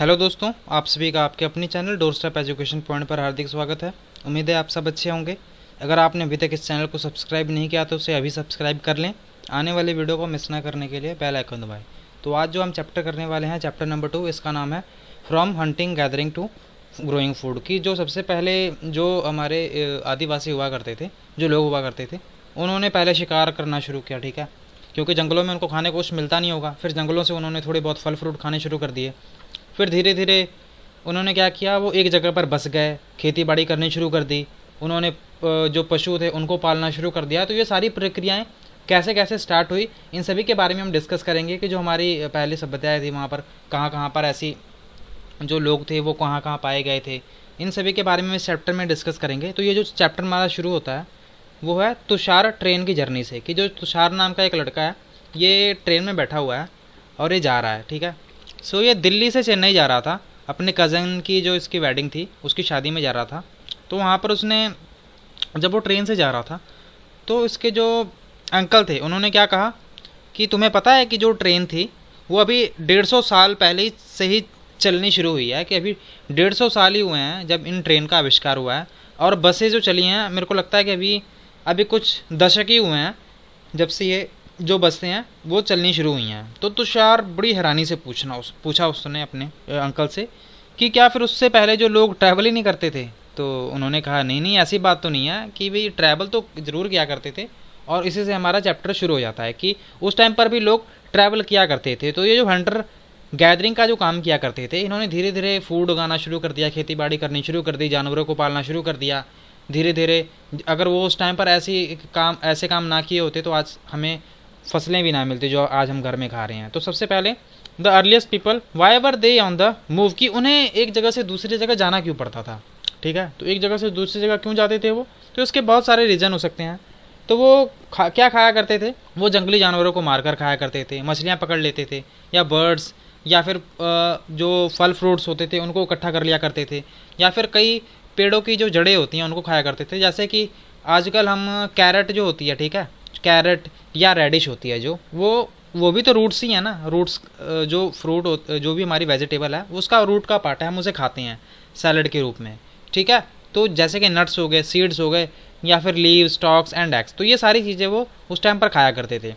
hello दोस्तों आप सभी का आपके अपने channel doorstep education point पर हार्दिक स्वागत है उम्मीद है आप सब अच्छे होंगे अगर आपने अभी तक इस चैनल को सब्सक्राइब नहीं किया तो उसे अभी सब्सक्राइब कर लें आने वाले वीडियो को मिस ना करने के लिए बेल आइकन दबाएं तो आज जो हम चैप्टर करने वाले हैं चैप्टर नंबर टू इसका नाम है from hunting gathering to growing food की जो सबसे पहले जो हमारे आदिवासी हुआ करते थे जो लोग हुआ करते थे उन्होंने पहले शिकार करना शुरू किया ठीक है क्योंकि जंगलों में उनको खाने को कुछ मिलता नहीं होगा फिर जंगलों से उन्होंने थोड़े बहुत फल फ्रूट खाने शुरू कर दिए फिर धीरे धीरे उन्होंने क्या किया वो एक जगह पर बस गए खेती बाड़ी करनी शुरू कर दी उन्होंने जो पशु थे उनको पालना शुरू कर दिया तो ये सारी प्रक्रियाएँ कैसे कैसे स्टार्ट हुई इन सभी के बारे में हम डिस्कस करेंगे कि जो हमारी पहली सभ्यताएँ थी वहाँ पर कहाँ कहाँ पर ऐसी जो लोग थे वो कहाँ कहाँ पाए गए थे इन सभी के बारे में इस चैप्टर में डिस्कस करेंगे तो ये जो चैप्टर हमारा शुरू होता है वो है तुषार ट्रेन की जर्नी से कि जो तुषार नाम का एक लड़का है ये ट्रेन में बैठा हुआ है और ये जा रहा है ठीक है सो so, ये दिल्ली से चेन्नई जा रहा था अपने कज़न की जो इसकी वेडिंग थी उसकी शादी में जा रहा था तो वहाँ पर उसने जब वो ट्रेन से जा रहा था तो इसके जो अंकल थे उन्होंने क्या कहा कि तुम्हें पता है कि जो ट्रेन थी वो अभी डेढ़ सौ साल पहले से ही चलनी शुरू हुई है कि अभी डेढ़ सौ साल ही हुए हैं जब इन ट्रेन का आविष्कार हुआ है और बसें जो चली हैं मेरे को लगता है कि अभी अभी कुछ दशक ही हुए हैं जब से ये जो बसें हैं वो चलनी शुरू हुई हैं तो तुषार बड़ी हैरानी से पूछना उस पूछा उसने अपने अंकल से कि क्या फिर उससे पहले जो लोग ट्रैवल ही नहीं करते थे तो उन्होंने कहा नहीं नहीं ऐसी बात तो नहीं है कि भाई ट्रैवल तो ज़रूर किया करते थे और इसी से हमारा चैप्टर शुरू हो जाता है कि उस टाइम पर भी लोग ट्रैवल किया करते थे तो ये जो हंटर गैदरिंग का जो काम किया करते थे इन्होंने धीरे धीरे फूड उगाना शुरू कर दिया खेती बाड़ी करनी शुरू कर दी जानवरों को पालना शुरू कर दिया धीरे धीरे अगर वो उस टाइम पर ऐसी काम ऐसे काम ना किए होते तो आज हमें फसलें भी ना मिलती जो आज हम घर में खा रहे हैं तो सबसे पहले the earliest people why ever they on the move कि उन्हें एक जगह से दूसरी जगह जाना क्यों पड़ता था ठीक है तो एक जगह से दूसरी जगह क्यों जाते थे वो तो इसके बहुत सारे रीज़न हो सकते हैं तो वो खा क्या खाया करते थे वो जंगली जानवरों को मारकर खाया करते थे मछलियाँ पकड़ लेते थे या बर्ड्स या फिर जो फल फ्रूट्स होते थे उनको इकट्ठा कर लिया करते थे या फिर कई पेड़ों की जो जड़ें होती हैं उनको खाया करते थे जैसे कि आजकल हम कैरेट जो होती है ठीक है कैरेट या रेडिश होती है जो वो वो भी तो रूट्स ही है ना रूट्स जो फ्रूट जो भी हमारी वेजिटेबल है उसका रूट का पार्ट है हम उसे खाते हैं सैलड के रूप में ठीक है तो जैसे कि नट्स हो गए सीड्स हो गए या फिर लीव स्टॉक्स एंड एक्स तो ये सारी चीज़ें वो उस टाइम पर खाया करते थे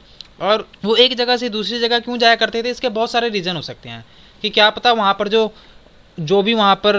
और वो एक जगह से दूसरी जगह क्यों जाया करते थे इसके बहुत सारे रीज़न हो सकते हैं कि क्या पता वहाँ पर जो जो भी वहाँ पर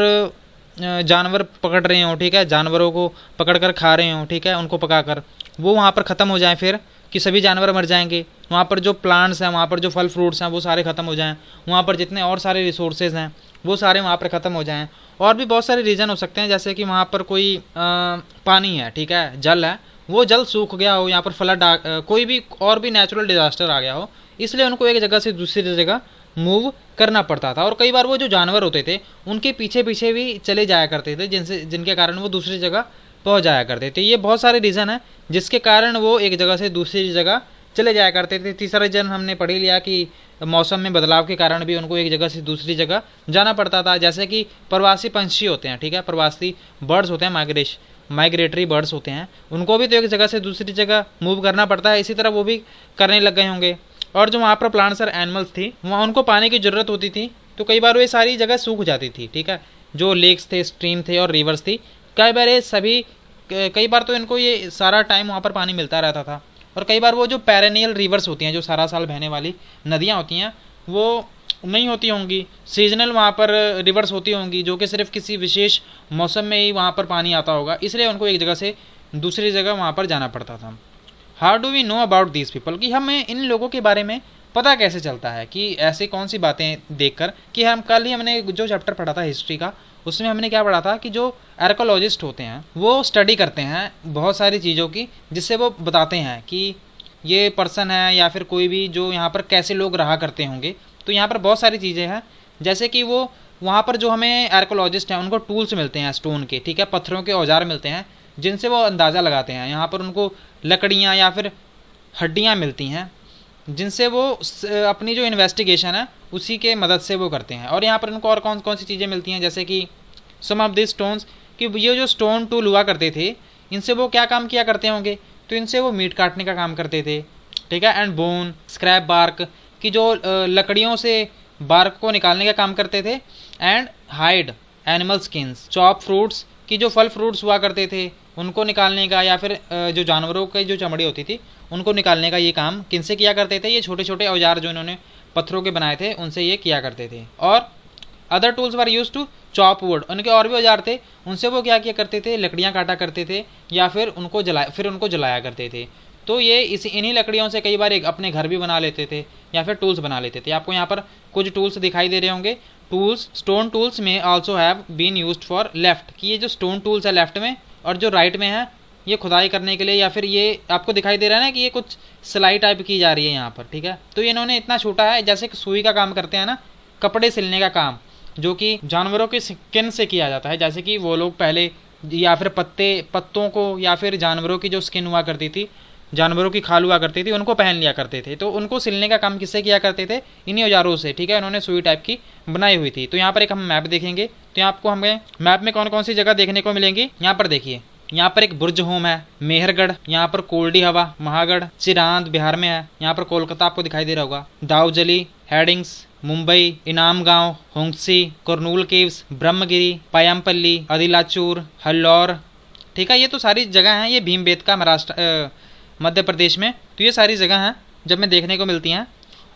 जानवर पकड़ रहे हों ठीक है जानवरों को पकड़ कर खा रहे हों ठीक है उनको पका कर वो वहाँ पर ख़त्म हो जाए फिर कि सभी जानवर मर जाएंगे वहाँ पर जो प्लांट्स हैं वहाँ पर जो फल फ्रूट्स हैं वो सारे ख़त्म हो जाएँ वहाँ पर जितने और सारे रिसोर्सेज हैं वो सारे वहाँ पर ख़त्म हो जाएँ और भी बहुत सारे रीज़न हो सकते हैं जैसे कि वहाँ पर कोई पानी है ठीक है जल है वो जल सूख गया हो यहाँ पर फ्लड कोई भी और भी नेचुरल डिज़ास्टर आ गया हो इसलिए उनको एक जगह से दूसरी जगह मूव करना पड़ता था और कई बार वो जो जानवर होते थे उनके पीछे पीछे भी चले जाया करते थे जिनसे जिनके कारण वो दूसरी जगह पहुंच जाया करते थे ये बहुत सारे रीज़न हैं जिसके कारण वो एक जगह से दूसरी जगह चले जाया करते थे तीसरा रीजन हमने पढ़ लिया कि मौसम में बदलाव के कारण भी उनको एक जगह से दूसरी जगह जाना पड़ता था जैसे कि प्रवासी पंछी होते हैं ठीक है प्रवासी बर्ड्स होते हैं माइग्रेश माइग्रेटरी बर्ड्स होते हैं उनको भी तो एक जगह से दूसरी जगह मूव करना पड़ता है इसी तरह वो भी करने लग गए होंगे और जो वहाँ पर प्लांट्स और एनिमल्स थी वहाँ उनको पानी की ज़रूरत होती थी तो कई बार वे सारी जगह सूख जाती थी ठीक है जो लेक्स थे स्ट्रीम थे और रिवर्स थी कई बार ये सभी कई बार तो इनको ये सारा टाइम वहाँ पर पानी मिलता रहता था और कई बार वो जो पैरानियल रिवर्स होती हैं जो सारा साल बहने वाली नदियाँ होती हैं वो नहीं होती होंगी सीजनल वहाँ पर रिवर्स होती होंगी जो कि सिर्फ किसी विशेष मौसम में ही वहाँ पर पानी आता होगा इसलिए उनको एक जगह से दूसरी जगह वहाँ पर जाना पड़ता था how do we know about these people कि हमें इन लोगों के बारे में पता कैसे चलता है कि ऐसी कौन सी बातें देखकर कि हम कल ही हमने जो चैप्टर पढ़ा था हिस्ट्री का उसमें हमने क्या पढ़ा था कि जो एर्कोलॉजिस्ट होते हैं वो स्टडी करते हैं बहुत सारी चीज़ों की जिससे वो बताते हैं कि ये पर्सन है या फिर कोई भी जो यहाँ पर कैसे लोग रहा करते होंगे तो यहाँ पर बहुत सारी चीज़ें हैं जैसे कि वो वहाँ पर जो हमें एर्कोलॉजिस्ट हैं उनको टूल्स मिलते हैं स्टोन के ठीक है पत्थरों के औजार मिलते हैं जिनसे वो अंदाज़ा लगाते हैं यहाँ पर उनको लकड़ियाँ या फिर हड्डियाँ मिलती हैं जिनसे वो अपनी जो इन्वेस्टिगेशन है उसी के मदद से वो करते हैं और यहाँ पर उनको और कौन कौन सी चीज़ें मिलती हैं जैसे कि सम ऑफ दिस स्टोन्स कि ये जो स्टोन टूल हुआ करते थे इनसे वो क्या काम किया करते होंगे तो इनसे वो मीट काटने का काम करते थे ठीक है एंड बोन स्क्रैप बार्क की जो लकड़ियों से बार्क को निकालने का काम करते थे and hide animal skins chop fruits की जो फल फ्रूट्स हुआ करते थे उनको निकालने का या फिर जो जानवरों की जो चमड़ी होती थी उनको निकालने का ये काम किनसे किया करते थे ये छोटे छोटे औजार जो इन्होंने पत्थरों के बनाए थे उनसे ये किया करते थे और other tools were use to chop wood उनके और भी औजार थे उनसे वो क्या किया करते थे लकड़ियाँ काटा करते थे या फिर उनको जला फिर उनको जलाया करते थे तो ये इस इन्हीं लकड़ियों से कई बार एक अपने घर भी बना लेते थे या फिर टूल्स बना लेते थे आपको यहाँ पर कुछ टूल्स दिखाई दे रहे होंगे टूल्स स्टोन टूल्स में also have been use for left कि ये जो स्टोन टूल्स है लेफ्ट में और जो राइट में है ये खुदाई करने के लिए या फिर ये आपको दिखाई दे रहा है ना कि ये कुछ सिलाई टाइप की जा रही है यहाँ पर ठीक है तो ये इन्होंने इतना छोटा है जैसे कि सुई का काम करते हैं ना कपड़े सिलने का काम जो कि जानवरों के स्किन से किया जाता है जैसे कि वो लोग पहले या फिर पत्ते पत्तों को या फिर जानवरों की जो स्किन हुआ करती थी जानवरों की खाल हुआ करती थी उनको पहन लिया करते थे तो उनको सिलने का काम किससे किया करते थे इन्हीं औजारों से ठीक है उन्होंने सुई टाइप की बनाई हुई थी तो यहाँ पर एक हम मैप देखेंगे तो यहाँ आपको हमें मैप में कौन कौन सी जगह देखने को मिलेंगी यहाँ पर देखिए यहाँ पर एक बुर्ज होम है मेहरगढ़ यहाँ पर कोल्डी हवा महागढ़ चिरांद बिहार में है यहाँ पर कोलकाता आपको दिखाई दे रहा होगा दाऊजली headings Mumbai Inamgaon Hunsgi Kurnool caves Brahmagiri Paiyampalli अदिलाचूर हल्लौर ठीक है ये तो सारी जगह हैं ये भीम का महाराष्ट्र मध्य प्रदेश में तो ये सारी जगह हैं जब मैं देखने को मिलती हैं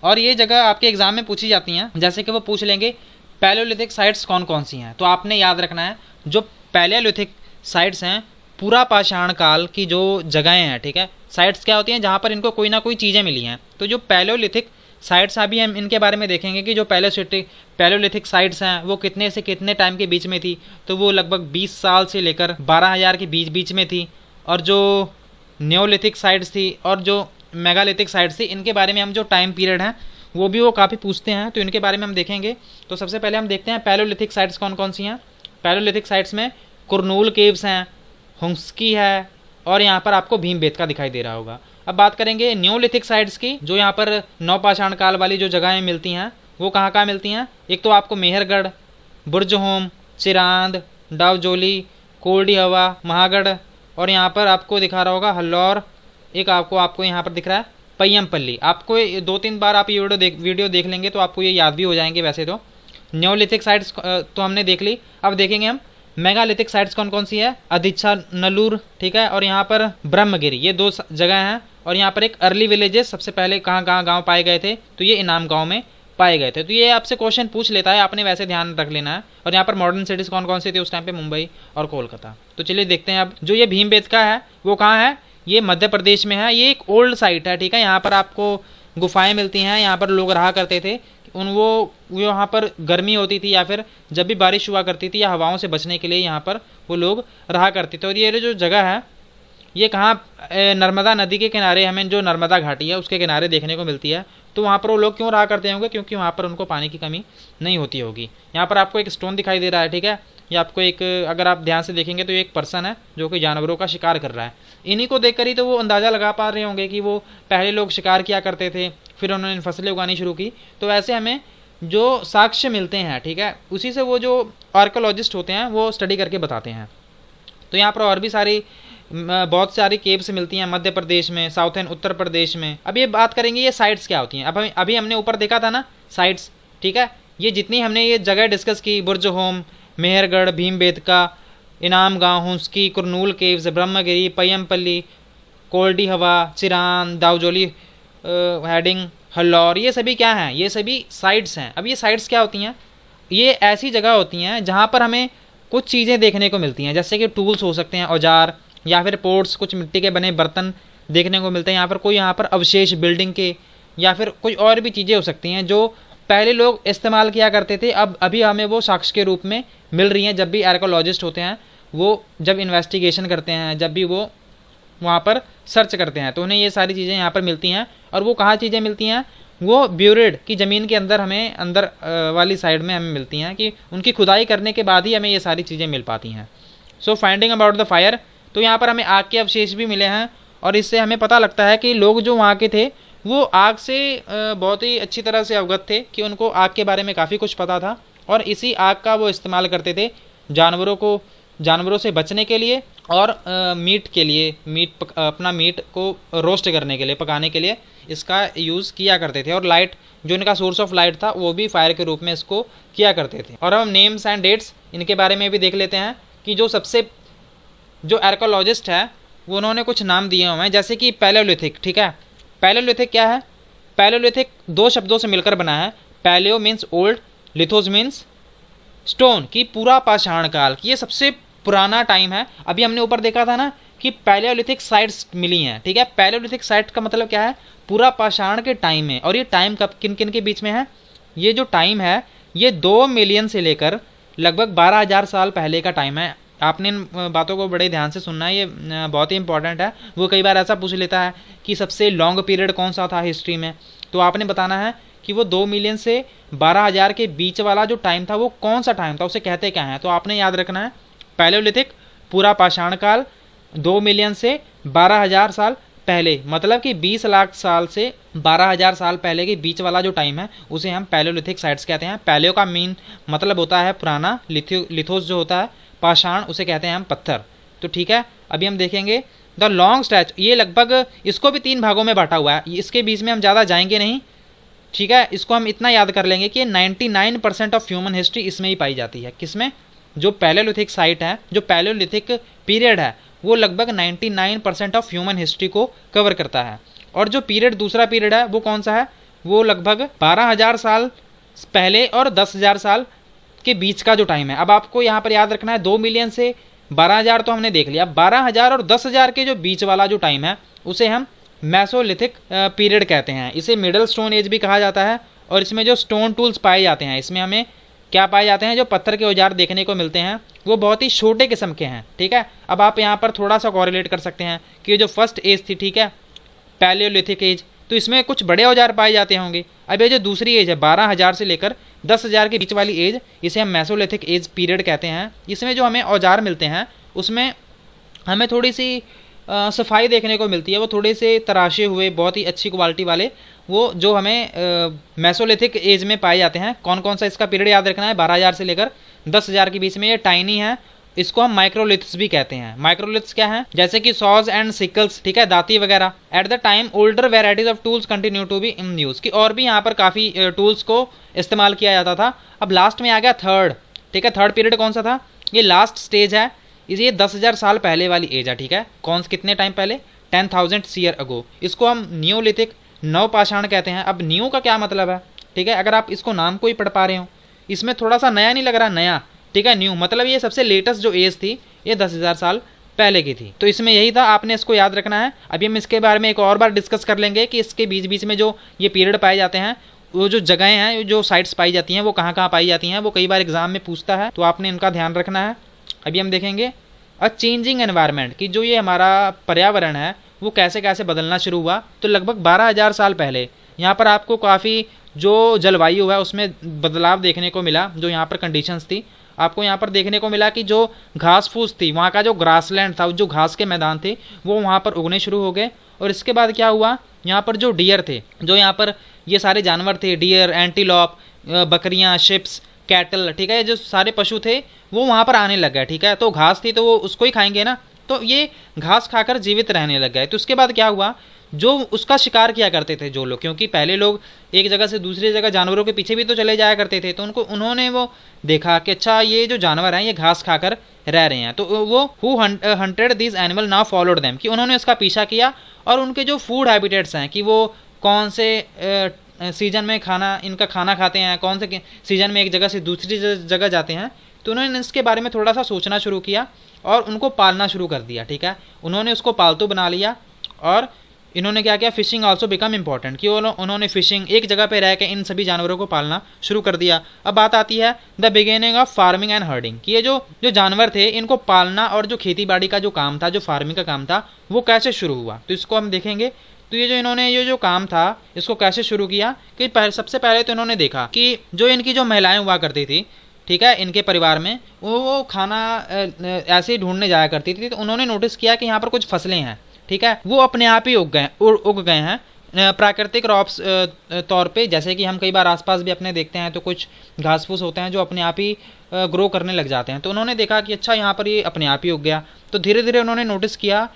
और ये जगह आपके एग्ज़ाम में पूछी जाती हैं जैसे कि वो पूछ लेंगे पैलोलिथिक साइट्स कौन कौन सी हैं तो आपने याद रखना है जो पैलोलिथिक साइट्स हैं पूरा पाषाण काल की जो जगहें हैं ठीक है साइट्स क्या होती हैं जहाँ पर इनको कोई ना कोई चीज़ें मिली हैं तो जो पैलोलिथिक साइट्स अभी हम इनके बारे में देखेंगे कि जो पैलोसिटिक पैलोलिथिक साइट्स हैं वो कितने से कितने टाइम के बीच में थी तो वो लगभग 20 साल से लेकर 12000 के बीच बीच में थी और जो न्योलिथिक साइट्स थी और जो मेगालिथिक साइट्स थी इनके बारे में हम जो टाइम पीरियड हैं वो भी वो काफ़ी पूछते हैं तो इनके बारे में हम देखेंगे तो सबसे पहले हम देखते हैं पैलोलिथिक साइट्स कौन कौन सी हैं पैलोलिथिक साइट्स में कुरनूल केव्स हैं हंसकी है और यहाँ पर आपको भीम बेत का दिखाई दे रहा होगा अब बात करेंगे न्योलिथिक साइट्स की जो यहाँ पर नौपाषाण काल वाली जो जगहें मिलती हैं वो कहाँ कहाँ मिलती हैं एक तो आपको मेहरगढ़ बुरजहोम चिरांद डावजोली कोल्डी हवा महागढ़ और यहाँ पर आपको दिखा रहा होगा हल्लौर एक आपको आपको यहाँ पर दिख रहा है पय्यमपल्ली आपको दो तीन बार आप ये वीडियो देख वीडियो देख लेंगे तो आपको ये याद भी हो जाएंगे वैसे तो न्योलिथिक साइट्स तो हमने देख ली अब देखेंगे हम मेगालिथिक साइट्स कौन कौन सी है अधिच्छा नलूर ठीक है और यहाँ पर ब्रह्मगिरी ये दो जगह हैं और यहाँ पर एक अर्ली विलेजेस सबसे पहले कहाँ कहाँ गाँव पाए गए थे तो ये इनाम गाँव में पाए गए थे तो ये आपसे क्वेश्चन पूछ लेता है आपने वैसे ध्यान रख लेना है और यहाँ पर मॉडर्न सिटीज़ कौन कौन सी थी उस टाइम पे मुंबई और कोलकाता तो चलिए देखते हैं अब जो ये भीम का है वो कहाँ है ये मध्य प्रदेश में है ये एक ओल्ड साइट है ठीक है यहाँ पर आपको गुफाएं मिलती हैं यहाँ पर लोग रहा करते थे उन वो यहाँ पर गर्मी होती थी या फिर जब भी बारिश हुआ करती थी या हवाओं से बचने के लिए यहाँ पर वो लोग रहा करते थे और ये जो जगह है ये कहाँ नर्मदा नदी के किनारे हमें जो नर्मदा घाटी है उसके किनारे देखने को मिलती है तो वहाँ पर वो लोग क्यों रहा करते होंगे क्योंकि वहाँ पर उनको पानी की कमी नहीं होती होगी यहाँ पर आपको एक स्टोन दिखाई दे रहा है ठीक है या आपको एक अगर आप ध्यान से देखेंगे तो एक पर्सन है जो कि जानवरों का शिकार कर रहा है इन्हीं को देखकर ही तो वो अंदाज़ा लगा पा रहे होंगे कि वो पहले लोग शिकार किया करते थे फिर उन्होंने फसलें उगानी शुरू की तो ऐसे हमें जो साक्ष्य मिलते हैं ठीक है उसी से वो जो आर्कोलॉजिस्ट होते हैं वो स्टडी करके बताते हैं तो यहाँ पर और भी सारी बहुत सारी केव्स मिलती हैं मध्य प्रदेश में साउथ एंड उत्तर प्रदेश में अब ये बात करेंगे ये साइट्स क्या होती हैं अब अभी हमने ऊपर देखा था ना साइट्स ठीक है ये जितनी हमने ये जगह डिस्कस की Burzahom Mehrgarh Bhimbetka Inamgaon Hunsgi Kurnool caves Brahmagiri Paiyampalli Koldihwa Chirand दाउजोली heading हल्लौर ये सभी क्या हैं ये सभी साइट्स हैं अब ये साइट्स क्या होती हैं ये ऐसी जगह होती हैं जहाँ पर हमें कुछ चीज़ें देखने को मिलती हैं जैसे कि टूल्स हो सकते हैं औजार या फिर पोर्ट्स कुछ मिट्टी के बने बर्तन देखने को मिलते हैं यहाँ पर कोई यहाँ पर अवशेष बिल्डिंग के या फिर कोई और भी चीज़ें हो सकती हैं जो पहले लोग इस्तेमाल किया करते थे अब अभी हमें वो साक्ष्य के रूप में मिल रही हैं जब भी आर्कोलॉजिस्ट होते हैं वो जब इन्वेस्टिगेशन करते हैं जब भी वो वहाँ पर सर्च करते हैं तो उन्हें ये सारी चीज़ें यहाँ पर मिलती हैं और वो कहाँ चीज़ें मिलती हैं वो ब्यूरेड की ज़मीन के अंदर हमें अंदर वाली साइड में हमें मिलती हैं कि उनकी खुदाई करने के बाद ही हमें ये सारी चीज़ें मिल पाती हैं so finding about the fire तो यहाँ पर हमें आग के अवशेष भी मिले हैं और इससे हमें पता लगता है कि लोग जो वहाँ के थे वो आग से बहुत ही अच्छी तरह से अवगत थे कि उनको आग के बारे में काफ़ी कुछ पता था और इसी आग का वो इस्तेमाल करते थे जानवरों को जानवरों से बचने के लिए और आ, मीट के लिए मीट पक, अपना मीट को रोस्ट करने के लिए पकाने के लिए इसका यूज़ किया करते थे और लाइट जो इनका सोर्स ऑफ लाइट था वो भी फायर के रूप में इसको किया करते थे और हम नेम्स एंड डेट्स इनके बारे में भी देख लेते हैं कि जो सबसे जो आर्कोलॉजिस्ट है वो उन्होंने कुछ नाम दिए हुए हैं जैसे कि पैलोलिथिक ठीक है पैलोलिथिक क्या है पैलोलिथिक दो शब्दों से मिलकर बना है palaeo means old lithos means stone की पूरा पाषाण काल ये सबसे पुराना टाइम है अभी हमने ऊपर देखा था ना कि पैलियोलिथिक साइट्स मिली हैं ठीक है पैलियोलिथिक साइट का मतलब क्या है पूरा पाषाण के टाइम में और ये टाइम कब किन किन के बीच में है ये जो टाइम है ये दो मिलियन से लेकर लगभग बारह हज़ार साल पहले का टाइम है आपने इन बातों को बड़े ध्यान से सुनना है ये बहुत ही इंपॉर्टेंट है वो कई बार ऐसा पूछ लेता है कि सबसे लॉन्ग पीरियड कौन सा था हिस्ट्री में तो आपने बताना है कि वो दो मिलियन से बारह हज़ार के बीच वाला जो टाइम था वो कौन सा टाइम था उसे कहते क्या है तो आपने याद रखना है पैलोलिथिक पूरा पाषाण काल दो मिलियन से बारह हज़ार साल पहले मतलब कि 20 लाख साल से बारह हजार साल पहले के बीच वाला जो टाइम है उसे हम पैलोलिथिक साइट्स कहते हैं पैलियो का मेन मतलब होता है पुराना लिथियो लिथोस जो होता है पाषाण उसे कहते हैं हम पत्थर तो ठीक है अभी हम देखेंगे द लॉन्ग स्टैच ये लगभग इसको भी तीन भागों में बांटा हुआ है इसके बीच में हम ज़्यादा जाएंगे नहीं ठीक है इसको हम इतना याद कर लेंगे कि 99 परसेंट ऑफ ह्यूमन हिस्ट्री इसमें ही पाई जाती है किसमें जो पैलोलिथिक साइट है जो पैलोलिथिक पीरियड है वो लगभग 99 परसेंट ऑफ ह्यूमन हिस्ट्री को कवर करता है और जो पीरियड दूसरा पीरियड है वो कौन सा है वो लगभग बारह साल पहले और दस साल के बीच का जो टाइम है अब आपको यहाँ पर याद रखना है दो मिलियन से बारह हज़ार तो हमने देख लिया बारह हज़ार और दस हज़ार के जो बीच वाला जो टाइम है उसे हम मैसोलिथिक पीरियड कहते हैं इसे मिडल स्टोन एज भी कहा जाता है और इसमें जो स्टोन टूल्स पाए जाते हैं इसमें हमें क्या पाए जाते हैं जो पत्थर के औजार देखने को मिलते हैं वो बहुत ही छोटे किस्म के हैं ठीक है अब आप यहाँ पर थोड़ा सा कॉरिलेट कर सकते हैं कि जो फर्स्ट एज थी ठीक है पैलियोलिथिक एज तो इसमें कुछ बड़े औजार पाए जाते होंगे अब ये जो दूसरी एज है बारह हज़ार से लेकर दस हज़ार के बीच वाली एज इसे हम मैसोलिथिक एज पीरियड कहते हैं इसमें जो हमें औजार मिलते हैं उसमें हमें थोड़ी सी आ, सफाई देखने को मिलती है वो थोड़े से तराशे हुए बहुत ही अच्छी क्वालिटी वाले वो जो हमें मैसोलिथिक एज में पाए जाते हैं कौन कौन सा इसका पीरियड याद रखना है बारह हज़ार से लेकर दस हज़ार के बीच में ये टाइनी है इसको हम माइक्रोलिथ्स भी कहते हैं माइक्रोलिथ्स क्या है जैसे कि सॉज एंड सिकल्स ठीक है दाती वगैरह at the time older varieties of tools continue to be in use की और भी यहाँ पर काफी टूल्स को इस्तेमाल किया जाता था अब लास्ट में आ गया थर्ड ठीक है थर्ड पीरियड कौन सा था ये लास्ट स्टेज है ये दस हज़ार साल पहले वाली एज है ठीक है कौन से कितने टाइम पहले टेन थाउजेंड सीयर अगो इसको हम न्योलिथिक नवपाषाण कहते हैं अब न्यू का क्या मतलब है ठीक है अगर आप इसको नाम को ही पढ़ पा रहे हो इसमें थोड़ा सा नया नहीं लग रहा नया ठीक है न्यू मतलब ये सबसे लेटेस्ट जो एज थी ये दस हज़ार साल पहले की थी तो इसमें यही था आपने इसको याद रखना है अभी हम इसके बारे में एक और बार डिस्कस कर लेंगे कि इसके बीच बीच में जो ये पीरियड पाए जाते हैं वो जो जगहें हैं जो साइट्स पाई जाती हैं वो कहाँ कहाँ पाई जाती हैं वो कई बार एग्जाम में पूछता है तो आपने इनका ध्यान रखना है अभी हम देखेंगे अ चेंजिंग एनवायरमेंट कि जो ये हमारा पर्यावरण है वो कैसे कैसे बदलना शुरू हुआ तो लगभग बारह हज़ार साल पहले यहाँ पर आपको काफ़ी जो जलवायु है उसमें बदलाव देखने को मिला जो यहाँ पर कंडीशंस थी आपको यहाँ पर देखने को मिला कि जो घास फूस थी वहाँ का जो ग्रासलैंड था जो घास के मैदान थे वो वहाँ पर उगने शुरू हो गए और इसके बाद क्या हुआ यहाँ पर जो डियर थे जो यहाँ पर ये सारे जानवर थे डियर एंटीलॉप बकरियाँ शिप्स कैटल ठीक है जो सारे पशु थे वो वहाँ पर आने लग गए ठीक है तो घास थी तो वो उसको ही खाएंगे ना तो ये घास खाकर जीवित रहने लग गए तो उसके बाद क्या हुआ जो उसका शिकार किया करते थे जो लोग क्योंकि पहले लोग एक जगह से दूसरी जगह जानवरों के पीछे भी तो चले जाया करते थे तो उनको उन्होंने वो देखा कि अच्छा ये जो जानवर हैं ये घास खाकर रह रहे हैं तो वो who hunted this animal now followed them कि उन्होंने उसका पीछा किया और उनके जो फूड हैबिटेट्स हैं कि वो कौन से सीजन uh, में खाना इनका खाना खाते हैं कौन से सीजन में एक जगह से दूसरी जगह जाते हैं तो उन्होंने इसके बारे में थोड़ा सा सोचना शुरू किया और उनको पालना शुरू कर दिया ठीक है उन्होंने उसको पालतू बना लिया और इन्होंने क्या किया फिशिंग ऑल्सो बिकम इंपॉर्टेंट कि उन्होंने फिशिंग एक जगह पर रह इन सभी जानवरों को पालना शुरू कर दिया अब बात आती है the beginning of farming and herding कि ये जो जो जानवर थे इनको पालना और जो खेती बाड़ी का जो काम था जो फार्मिंग का काम था वो कैसे शुरू हुआ तो इसको हम देखेंगे तो ये जो इन्होंने ये जो काम था इसको कैसे शुरू किया कि सबसे पहले तो इन्होंने देखा कि जो इनकी जो महिलाएं हुआ करती थी ठीक है इनके परिवार में वो, वो खाना ऐसे ही ढूंढने जाया करती थी तो उन्होंने नोटिस किया कि यहाँ पर कुछ फसलें हैं ठीक है वो अपने आप ही उग गए उग गए हैं प्राकृतिक रॉप्स तौर पे जैसे कि हम कई बार आसपास भी अपने देखते हैं तो कुछ घास फूस होते हैं जो अपने आप ही ग्रो करने लग जाते हैं तो उन्होंने देखा कि अच्छा यहाँ पर ये अपने आप ही उग गया तो धीरे धीरे उन्होंने नोटिस किया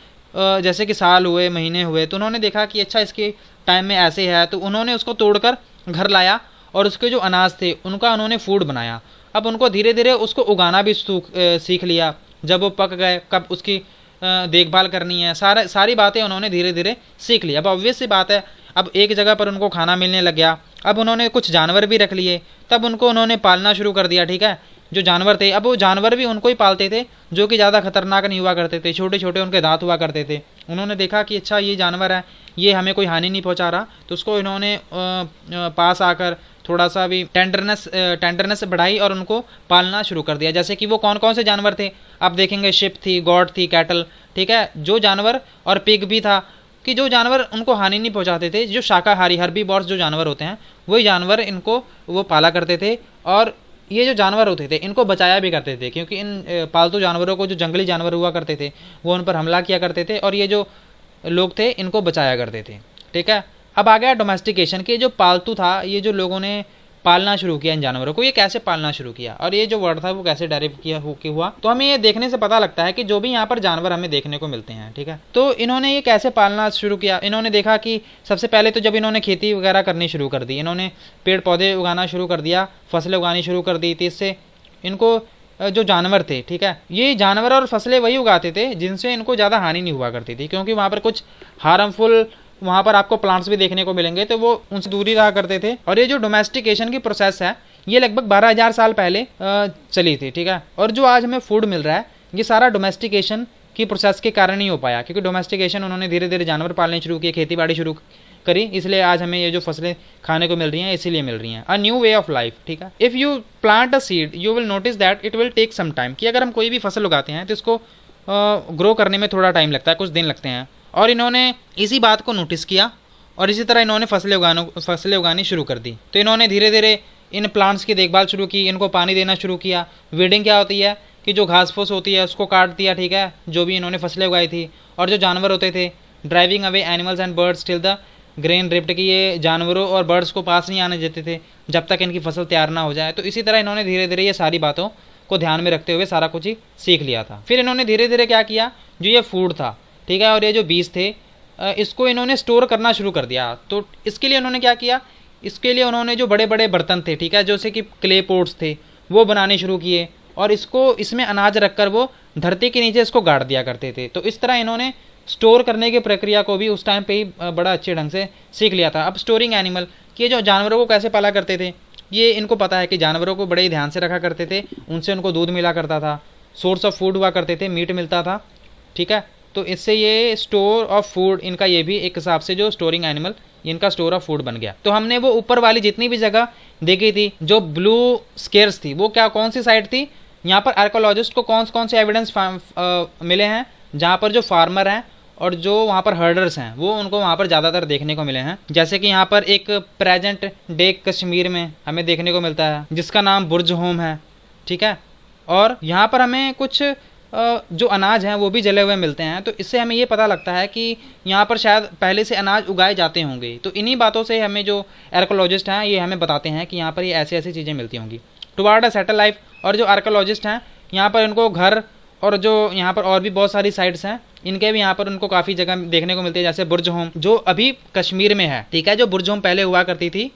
जैसे कि साल हुए महीने हुए तो उन्होंने देखा कि अच्छा इसके टाइम में ऐसे है तो उन्होंने उसको तोड़कर घर लाया और उसके जो अनाज थे उनका उन्होंने फूड बनाया अब उनको धीरे धीरे उसको उगाना भी सीख लिया जब वो पक गए कब उसकी देखभाल करनी है सारे सारी बातें उन्होंने धीरे धीरे सीख ली अब ऑब्वियस सी बात है अब एक जगह पर उनको खाना मिलने लग गया अब उन्होंने कुछ जानवर भी रख लिए तब उनको उन्होंने पालना शुरू कर दिया ठीक है जो जानवर थे अब वो जानवर भी उनको ही पालते थे जो कि ज़्यादा खतरनाक नहीं हुआ करते थे छोटे छोटे उनके दांत हुआ करते थे उन्होंने देखा कि अच्छा ये जानवर है ये हमें कोई हानि नहीं पहुंचा रहा तो उसको इन्होंने पास आकर थोड़ा सा भी टेंडरनेस टेंडरनेस बढ़ाई और उनको पालना शुरू कर दिया जैसे कि वो कौन कौन से जानवर थे आप देखेंगे शिप थी गॉड थी कैटल ठीक है जो जानवर और पिग भी था कि जो जानवर उनको हानि नहीं पहुंचाते थे जो शाकाहारी बॉर्स जो जानवर होते हैं वही जानवर इनको वो पाला करते थे और ये जो जानवर होते थे इनको बचाया भी करते थे क्योंकि इन पालतू जानवरों को जो जंगली जानवर हुआ करते थे वो उन पर हमला किया करते थे और ये जो लोग थे इनको बचाया करते थे ठीक है अब आ गया डोमेस्टिकेशन के जो पालतू था ये जो लोगों ने पालना शुरू किया इन जानवरों को ये कैसे पालना शुरू किया और ये जो वर्ड था वो कैसे डेरिव किया हो के हुआ तो हमें ये देखने से पता लगता है कि जो भी यहाँ पर जानवर हमें देखने को मिलते हैं ठीक है तो इन्होंने ये कैसे पालना शुरू किया इन्होंने देखा कि सबसे पहले तो जब इन्होंने खेती वगैरह करनी शुरू कर दी इन्होंने पेड़ पौधे उगाना शुरू कर दिया फसलें उगानी शुरू कर दी थी इससे इनको जो जानवर थे ठीक है ये जानवर और फसलें वही उगाते थे जिनसे इनको ज़्यादा हानि नहीं हुआ करती थी क्योंकि वहाँ पर कुछ हार्मफुल वहाँ पर आपको प्लांट्स भी देखने को मिलेंगे तो वो उनसे दूरी रहा करते थे और ये जो डोमेस्टिकेशन की प्रोसेस है ये लगभग बारह हजार साल पहले चली थी ठीक है और जो आज हमें फूड मिल रहा है ये सारा डोमेस्टिकेशन की प्रोसेस के कारण ही हो पाया क्योंकि डोमेस्टिकेशन उन्होंने धीरे धीरे जानवर पालने शुरू किए खेती बाड़ी शुरू करी इसलिए आज हमें ये जो फसलें खाने को मिल रही हैं इसीलिए मिल रही हैं a new way of life ठीक है if you plant a seed you will notice that it will take some time कि अगर हम कोई भी फसल उगाते हैं तो इसको ग्रो करने में थोड़ा टाइम लगता है कुछ दिन लगते हैं और इन्होंने इसी बात को नोटिस किया और इसी तरह इन्होंने फसलें उगानों फसलें उगानी शुरू कर दी तो इन्होंने धीरे धीरे इन प्लांट्स की देखभाल शुरू की इनको पानी देना शुरू किया वीडिंग क्या होती है कि जो घास फूस होती है उसको काट दिया ठीक है जो भी इन्होंने फसलें उगाई थी और जो जानवर होते थे driving away animals and birds till the grain ripened की ये जानवरों और बर्ड्स को पास नहीं आने देते थे जब तक इनकी फसल तैयार ना हो जाए तो इसी तरह इन्होंने धीरे धीरे ये सारी बातों को ध्यान में रखते हुए सारा कुछ ही सीख लिया था फिर इन्होंने धीरे धीरे क्या किया जो ये फूड था ठीक है और ये जो बीज थे इसको इन्होंने स्टोर करना शुरू कर दिया तो इसके लिए उन्होंने क्या किया इसके लिए उन्होंने जो बड़े बड़े बर्तन थे ठीक है जैसे कि क्ले पोर्ट्स थे वो बनाने शुरू किए और इसको इसमें अनाज रखकर वो धरती के नीचे इसको गाड़ दिया करते थे तो इस तरह इन्होंने स्टोर करने की प्रक्रिया को भी उस टाइम पे ही बड़ा अच्छे ढंग से सीख लिया था अब स्टोरिंग एनिमल कि ये जो जानवरों को कैसे पाला करते थे ये इनको पता है कि जानवरों को बड़े ही ध्यान से रखा करते थे उनसे उनको दूध मिला करता था सोर्स ऑफ फूड हुआ करते थे मीट मिलता था ठीक है तो इससे ये स्टोर ऑफ फूड इनका ये भी एक हिसाब से जो स्टोरिंग एनिमल इनका स्टोर ऑफ फूड बन गया तो हमने वो ऊपर वाली जितनी भी जगह देखी थी जो ब्लू स्केयर्स थी वो क्या कौन सी साइड थी यहाँ पर आर्कोलॉजिस्ट को कौन कौन से एविडेंस मिले हैं जहाँ पर जो फार्मर हैं और जो वहाँ पर हर्डर्स हैं वो उनको वहाँ पर ज़्यादातर देखने को मिले हैं जैसे कि यहाँ पर एक प्रेजेंट डे कश्मीर में हमें देखने को मिलता है जिसका नाम बुर्ज होम है ठीक है और यहाँ पर हमें कुछ जो अनाज हैं वो भी जले हुए मिलते हैं तो इससे हमें ये पता लगता है कि यहाँ पर शायद पहले से अनाज उगाए जाते होंगे तो इन्हीं बातों से हमें जो आर्कोलॉजिस्ट हैं ये हमें बताते हैं कि यहाँ पर ये ऐसी ऐसी चीज़ें मिलती होंगी टुवार्ड अ सेटल लाइफ और जो आर्कोलॉजिस्ट हैं यहाँ पर उनको घर और जो यहाँ पर और भी बहुत सारी साइट्स हैं इनके भी यहाँ पर उनको काफ़ी जगह देखने को मिलती है जैसे बुर्ज होम जो अभी कश्मीर में है ठीक है जो बुर्ज होम पहले हुआ करती थी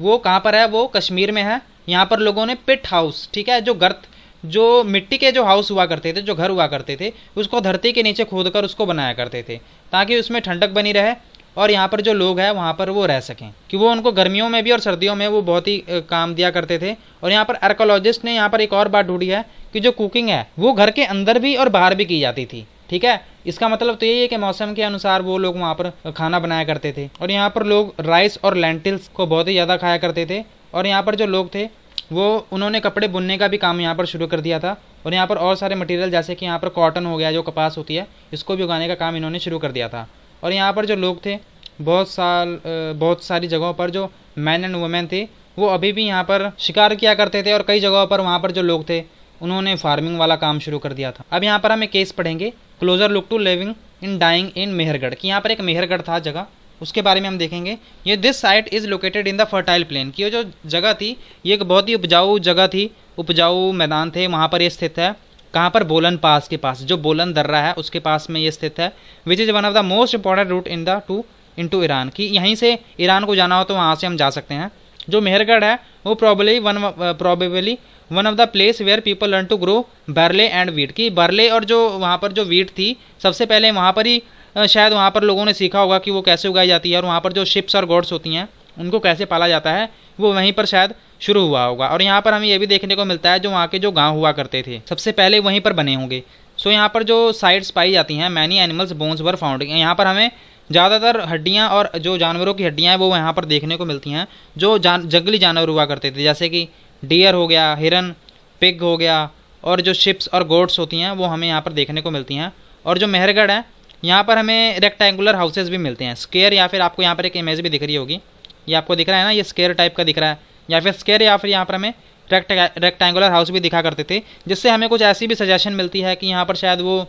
वो कहाँ पर है वो कश्मीर में है यहाँ पर लोगों ने पिट हाउस ठीक है जो गर्त जो मिट्टी के जो हाउस हुआ करते थे जो घर हुआ करते थे उसको धरती के नीचे खोद कर उसको बनाया करते थे ताकि उसमें ठंडक बनी रहे और यहाँ पर जो लोग हैं वहाँ पर वो रह सकें कि वो उनको गर्मियों में भी और सर्दियों में वो बहुत ही काम दिया करते थे और यहाँ पर आर्कोलॉजिस्ट ने यहाँ पर एक और बात ढूंढी है कि जो कुकिंग है वो घर के अंदर भी और बाहर भी की जाती थी ठीक है इसका मतलब तो यही है कि मौसम के अनुसार वो लोग वहाँ पर खाना बनाया करते थे और यहाँ पर लोग राइस और लेंटिल्स को बहुत ही ज़्यादा खाया करते थे और यहाँ पर जो लोग थे वो उन्होंने कपड़े बुनने का भी काम यहाँ पर शुरू कर दिया था और यहाँ पर और सारे मटेरियल जैसे कि यहाँ पर कॉटन हो गया जो कपास होती है इसको भी उगाने का काम इन्होंने शुरू कर दिया था और यहाँ पर जो लोग थे बहुत साल बहुत सारी जगहों पर जो मैन एंड वुमेन थे वो अभी भी यहाँ पर शिकार किया करते थे और कई जगहों पर वहाँ पर जो लोग थे उन्होंने फार्मिंग वाला काम शुरू कर दिया था अब यहाँ पर हम एक केस पढ़ेंगे closer look to living in dying in Mehrgarh कि यहाँ पर एक मेहरगढ़ था जगह उसके बारे में हम देखेंगे ये this site is located in the fertile plain की जो जगह थी ये एक बहुत ही उपजाऊ जगह थी उपजाऊ मैदान थे वहाँ पर ये स्थित है कहाँ पर बोलन पास के पास जो बोलन दर्रा है उसके पास में ये स्थित है which is one of the most important route in the to into Iran कि यहीं से ईरान को जाना हो तो वहाँ से हम जा सकते हैं जो मेहरगढ़ है वो probably one probably one of the place where people learn to grow barley and wheat की बर्ले और जो वहाँ पर जो वीट थी सबसे पहले वहाँ पर ही शायद वहाँ पर लोगों ने सीखा होगा कि वो कैसे उगाई जाती है और वहाँ पर जो शिप्स और गोड्स होती हैं उनको कैसे पाला जाता है वो वहीं पर शायद शुरू हुआ होगा और यहाँ पर हमें ये भी देखने को मिलता है जो वहाँ के जो गाँव हुआ करते थे सबसे पहले वहीं पर बने होंगे सो यहाँ पर जो साइट्स पाई जाती हैं many animals bones were found यहाँ पर हमें ज़्यादातर हड्डियाँ और जो जानवरों की हड्डियाँ हैं वो यहाँ पर देखने को मिलती हैं जो जान जंगली जानवर हुआ करते थे जैसे कि डियर हो गया हिरन पिग हो गया और जो शिप्स और गोड्स होती हैं वो हमें यहाँ पर देखने को मिलती हैं और जो मेहरगढ़ है यहाँ पर हमें रेक्टेंगुलर हाउसेज भी मिलते हैं स्केयर या फिर आपको यहाँ पर एक इमेज भी दिख रही होगी ये आपको दिख रहा है ना ये स्केयर टाइप का दिख रहा है या फिर स्केयर या फिर यहाँ पर हमें रेक्ट रेक्टेंगुलर हाउस भी दिखा करते थे जिससे हमें कुछ ऐसी भी सजेशन मिलती है कि यहाँ पर शायद वो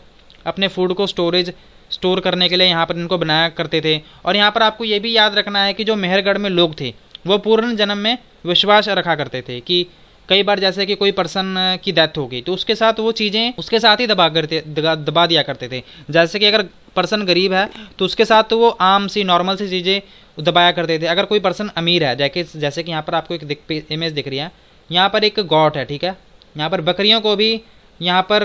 अपने फूड को स्टोरेज स्टोर करने के लिए यहाँ पर इनको बनाया करते थे और यहाँ पर आपको ये भी याद रखना है कि जो मेहरगढ़ में लोग थे वो पूर्ण जन्म में विश्वास रखा करते थे कि कई बार जैसे कि कोई पर्सन की डेथ हो गई तो उसके साथ वो चीज़ें उसके साथ ही दबा करते दबा दिया करते थे जैसे कि अगर पर्सन गरीब है तो उसके साथ तो वो आम सी नॉर्मल सी चीज़ें दबाया करते थे अगर कोई पर्सन अमीर है जैके जैसे कि यहाँ पर आपको एक इमेज दिख रही है यहाँ पर एक गॉट है ठीक है यहाँ पर बकरियों को भी यहाँ पर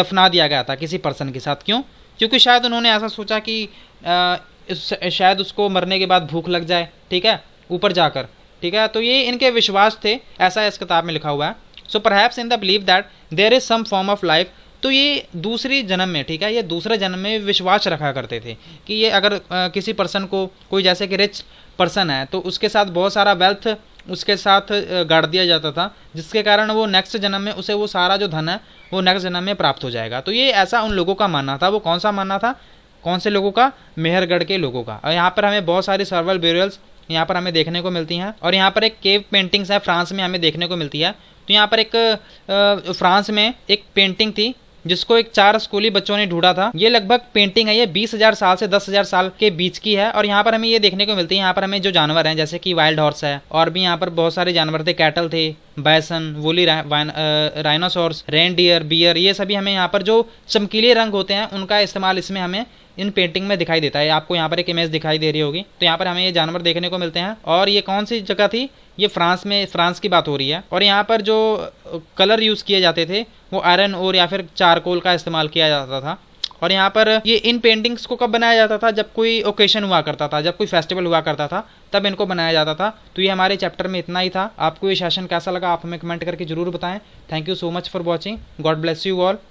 दफना दिया गया था किसी पर्सन के साथ क्यों क्योंकि शायद उन्होंने ऐसा सोचा कि आ, शायद उसको मरने के बाद भूख लग जाए ठीक है ऊपर जाकर ठीक है तो ये इनके विश्वास थे ऐसा इस किताब में लिखा हुआ है so perhaps in the believe that there is some form of life तो ये दूसरी जन्म में ठीक है ये दूसरे जन्म में विश्वास रखा करते थे कि ये अगर आ, किसी पर्सन को कोई जैसे कि रिच पर्सन है तो उसके साथ बहुत सारा वेल्थ उसके साथ गाड़ दिया जाता था जिसके कारण वो नेक्स्ट जन्म में उसे वो सारा जो धन है वो नेक्स्ट जन्म में प्राप्त हो जाएगा तो ये ऐसा उन लोगों का मानना था वो कौन सा मानना था कौन से लोगों का मेहरगढ़ के लोगों का और यहाँ पर हमें बहुत सारी सर्वल बेरियल्स यहाँ पर हमें देखने को मिलती हैं और यहाँ पर एक केव पेंटिंग्स है फ्रांस में हमें देखने को मिलती है तो यहाँ पर एक फ्रांस में एक पेंटिंग थी जिसको एक चार स्कूली बच्चों ने ढूंढा था ये लगभग पेंटिंग है ये 20,000 साल से 10,000 साल के बीच की है और यहाँ पर हमें ये देखने को मिलती है यहाँ पर हमें जो जानवर हैं जैसे कि वाइल्ड हॉर्स है और भी यहाँ पर बहुत सारे जानवर थे कैटल थे बैसन वोली राइनासोर्स रेनडियर बियर ये सभी हमें यहाँ पर जो चमकीले रंग होते हैं उनका इस्तेमाल इसमें हमें इन पेंटिंग में दिखाई देता है आपको यहाँ पर एक इमेज दिखाई दे रही होगी तो यहाँ पर हमें ये जानवर देखने को मिलते हैं और ये कौन सी जगह थी ये फ्रांस में फ्रांस की बात हो रही है और यहाँ पर जो कलर यूज़ किए जाते थे वो आयरन और या फिर चारकोल का इस्तेमाल किया जाता था और यहाँ पर ये इन पेंटिंग्स को कब बनाया जाता था जब कोई ओकेशन हुआ करता था जब कोई फेस्टिवल हुआ करता था तब इनको बनाया जाता था तो ये हमारे चैप्टर में इतना ही था आपको ये सेशन कैसा लगा आप हमें कमेंट करके जरूर बताएं thank you so much for watching God bless you all